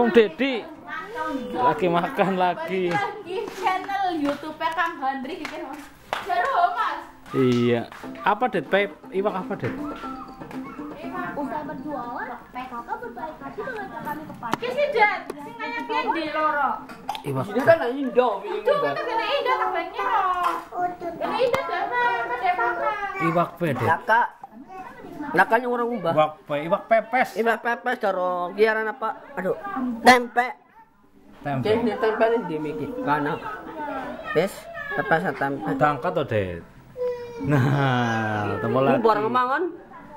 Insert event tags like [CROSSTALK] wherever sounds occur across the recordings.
Om Deddy, lagi makan lagi. channel YouTube Kang Hendri, gitu mas. Iya. Apa Ded Pep? Iwak apa Ded? Usai berjualan, kakak berbaik hati mengajak kami ke pasar. Kisi det, singkanya pian di loro. Iwak. Ini kan Indo. Itu kita kena Indo kabarnya loh. Ini Indo dana, kan dek kakak. Iwak Ded. Kakak. Nah kan orang ubah. Iwak, pe, iwak pepes. Iwak pepes karo giaran apa? Aduh, tempe. Tempe. Jadi ini tempe ini di miki. Kana. Wis, pepes tempe. Tangkat tuh deh, Nah, temu lagi. Barang mangan.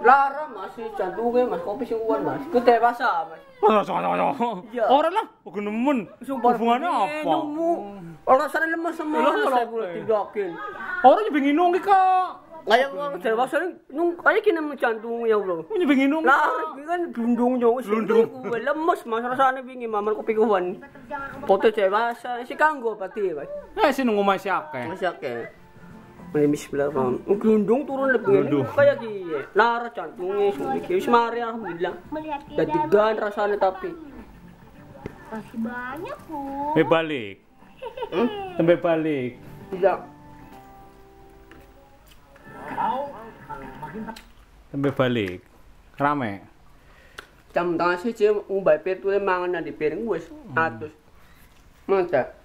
Lara masih jantungnya mas kopi sih uan mas. Kita basa mas. sama iya. Orang lah, aku nemen. Hubungannya apa? Orang sana lemas semua. Lemes aku Orang yang pengen nunggu kak. Kayak wong Jawa sering nung kaya kene menjantung ya bro. Mun bengi nung. Lah kan dundung yo. Ya, dundung. Kuwi lemes mas rasanya wingi mamar kopi kuwan. Foto Jawa si kanggo pati ya. Eh sing nunggu masih akeh. Masih akeh. Mulai bismillahirrahmanirrahim. Glundung turun lebih. Glundung. Kaya ki. Ya. Lara jantungnya sumiki. Wis mari alhamdulillah. Dadigan rasane tapi. Masih banyak, Bu. Eh balik. Sampai balik. Tidak sampai balik rame jam tangan sih sih ubah pir tuh mangan nanti piring gue hmm. atus mantap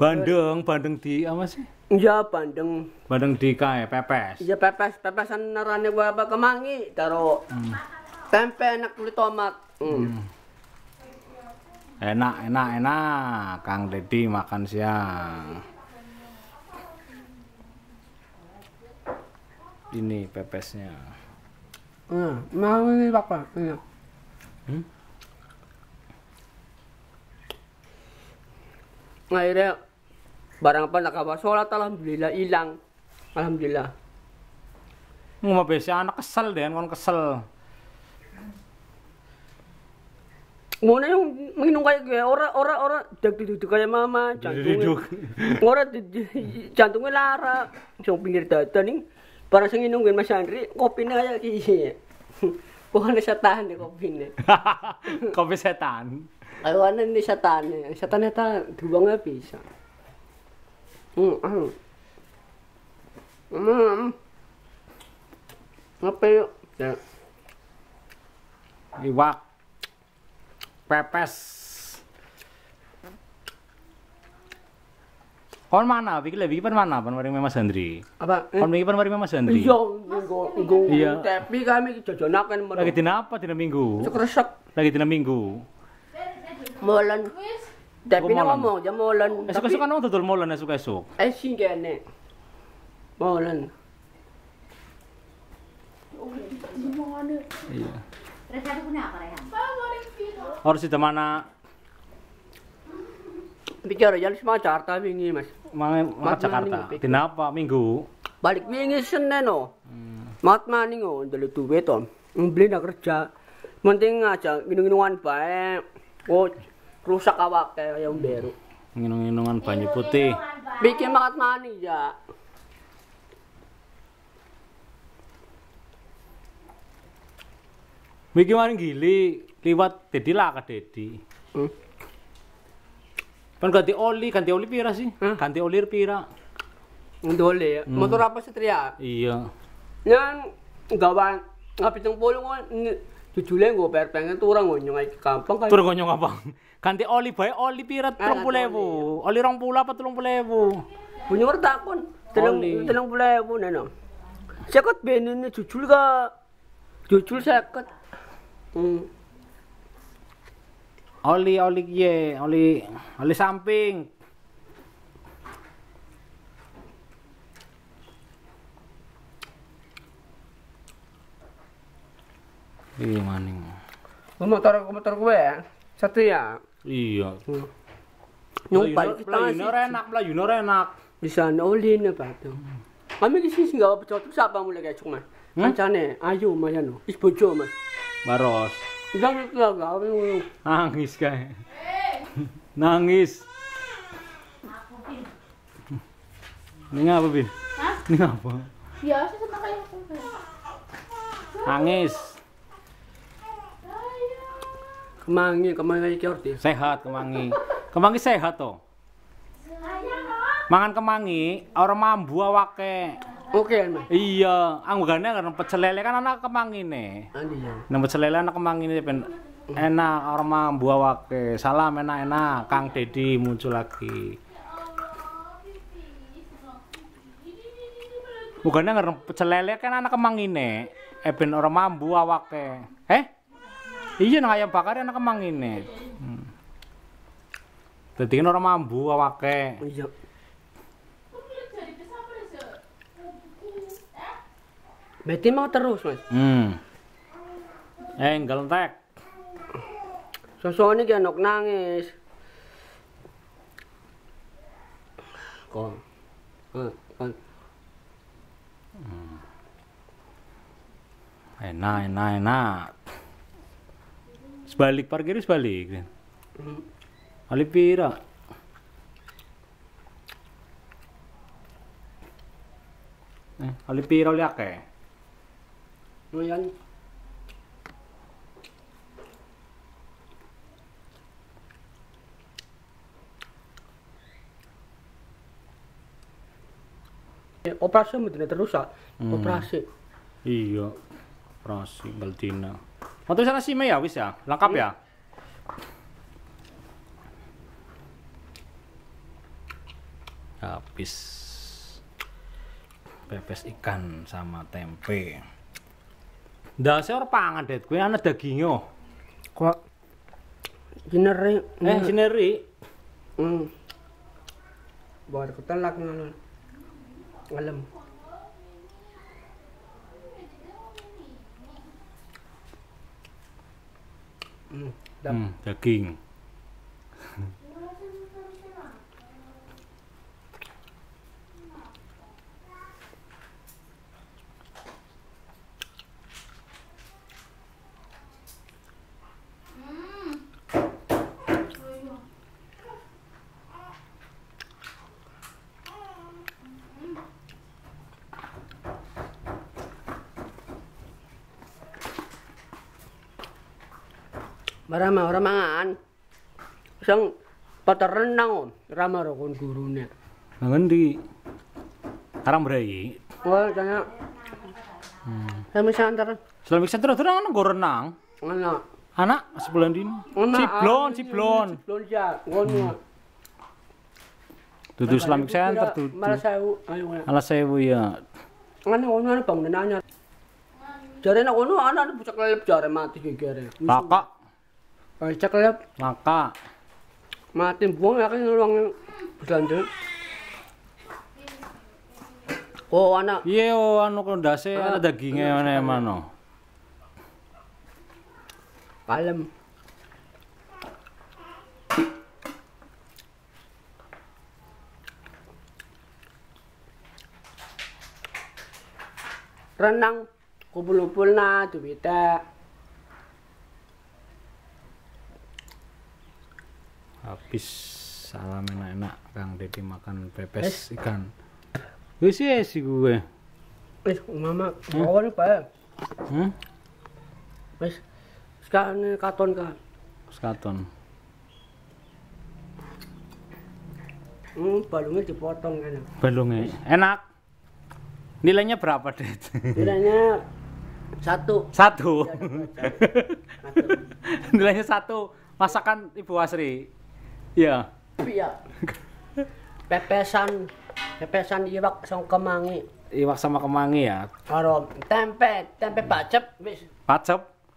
bandeng bandeng di apa sih iya bandeng bandeng di kae pepes iya pepes pepesan narane gue apa kemangi taro hmm. tempe enak kulit tomat hmm. Hmm. enak enak enak kang deddy makan siang ini pepesnya nah, mau ini bapak ini hmm? akhirnya barang apa nak kabar sholat alhamdulillah hilang alhamdulillah mau biasa anak kesel deh kan kesel Mau yang minum kayak gue, orang orang orang jadi duduk kayak mama, jantungnya. orang jantungnya lara, sing pinggir dada nih para sing nungguin Mas Andri na kaya iki. Pohone setan deh eh, [LAUGHS] Kopi setan. Ayoane ini setan. Setan eta duwange bisa. Hmm. Hmm. hmm, hmm. Apa yuk? Ya. Iwak. Pepes. Kon mana? Pikir lebih iki mana? Pan mari Mas Hendri. Apa? Kon iki pan mari Mas Hendri. Iya, minggu, minggu. Iya. Tapi kami nak kan? Lagi dina apa? Dina Minggu. Sekresek. Lagi dina Minggu. Molen. Tapi nak ngomong, ya molen. Esok esok kan tutur molen esok esok. Eh singgene. Molen. Iya. Resepnya punya apa ya? Harus di mana? bicara jalan sama Jakarta wingi mas Mang ma Jakarta kenapa minggu balik wingi Senin no oh. hmm. mat maning oh dulu duit om beli nak kerja penting aja minum-minuman baik oh rusak awak kayak yang baru minum-minuman banyu putih bikin makat maning ya Bikin maring gili liwat Dedi lah ke Dedi. Hmm. Pan ganti oli, ganti oli pira sih? Hmm? Ganti oli pira? Ganti oli ya. Hmm. Motor apa Satria? Ya? Iya. Yang gawan ngapitung puluh kan jujulnya gue bayar pengen tuh orang ngonyong ke kampung kan turang ngonyong apa ganti oli baik oli pira ah, terung pulewu iya. oli rong pula apa terung pulewu punya takon terung terung pulewu neno sekot beninnya jujul ka jujul sekot hmm oli oli ye oli oli samping iya maning motor motor gue ya satu ya iya hmm. nyumpal kita playuno enak playuno enak bisa nolin pak tuh hmm. kami di sini nggak apa-apa siapa mulai kayak cuma kancane hmm? ayo mas anu isbojo mas baros Jangan gagawin Nangis Nangis. Ini apa Bin? Ini apa sama Nangis. Kemangi, kemangi kyorti. Sehat kemangi. Kemangi sehat tuh Mangan kemangi, orang mambu awake. Oke, okay, Iya, anggukannya karena pecel lele kan anak kemang ini. Iya. Nah, pecel lele anak ini ben enak aroma buah wake. Salam enak-enak Kang Dedi muncul lagi. Bukannya karena pecel lele kan anak kemang Eh Eben orang mambu awake. Eh? Iya nang ayam bakar anak ini. Hmm. Tadi kan orang mambu awake. Iya. Berarti mau terus, Mas. Hmm. Enggal eh, entek. Sosone iki anak nangis. Kon. Kon. Hmm. Enak, enak, enak. Sebalik parkir sebalik. Hmm. Alipira. Eh, alipira liak ya? lumayan eh, operasi mendina terus hmm. operasi iya operasi Baltina. mau sana sih ya wis ya lengkap hmm. ya habis pepes ikan sama tempe Ndase ora pangan det, kuwi ana daginge. Kok sineri. Eh sineri. Hmm. Bar ketelak ngono. Ngalem. Hmm, hmm, daging. Hmm, daging. Rama ora mangan. Sing poter renang ramah ora kon gurune. Nang endi? Karang Brai. Wah, jane. Hmm. Selami santer. Selami santer terus nang go renang. Anak. Anak sebelah dino. Ah, iya, ciblon, ciblon. Ciblon ya, ngono. Hmm. Dudu Islamic Center tuh. Malah sewu, ayo. Malah sewu ya. Ngene ngono bangunannya. Jare nek ngono ana bocah kelelep jare mati gegere. Lah kok Oh, cek Maka mati buang ya kan ruang berlanjut. Oh, anak. Iya, oh, anu kondase ah, ada dagingnya mana yang mana. Palem. Renang kubul-kubul na, tubitak. habis salam enak-enak Kang Dedi makan pepes ikan wis si gue wis mama mau pak ya wis sekarang ini katon kan katon hmm, balungnya dipotong kan balungnya enak nilainya berapa deh nilainya satu, [LAUGHS] satu. nilainya satu masakan ibu Asri Iya. Iya. Pepesan pepesan iwak sama kemangi. Iwak sama kemangi ya. Karo tempe, tempe pacem iya, wis.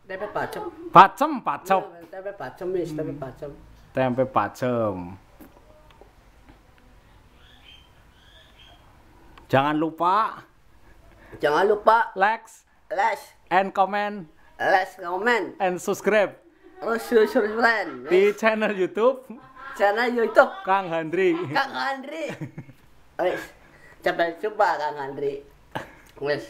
Tempe pacep. Pacem, pacep. tempe pacem wis, tempe pacem. Tempe pacem. Jangan lupa Jangan lupa like like and comment like comment and subscribe terus oh, subscribe di channel YouTube Jana yo itu. Kang Handri. Kang Handri. [LAUGHS] Wis. Coba coba Kang Handri. wes